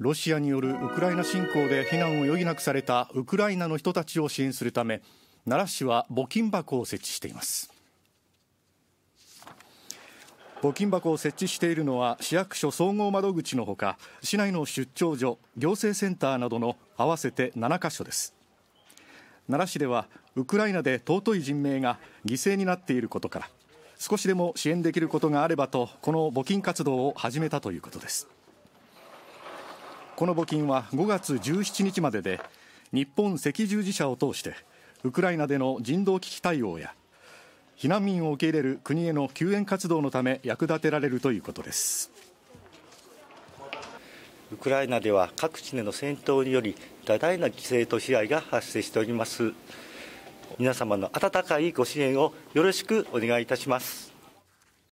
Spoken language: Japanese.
ロシアによるウクライナ侵攻で避難を余儀なくされたウクライナの人たちを支援するため奈良市は募金箱を設置しています募金箱を設置しているのは市役所総合窓口のほか市内の出張所行政センターなどの合わせて7カ所です奈良市ではウクライナで尊い人命が犠牲になっていることから少しでも支援できることがあればとこの募金活動を始めたということですこの募金は5月17日までで日本赤十字社を通してウクライナでの人道危機対応や避難民を受け入れる国への救援活動のため役立てられるということですウクライナでは各地での戦闘により多大な犠牲と被害が発生しております皆様の温かいご支援をよろしくお願いいたします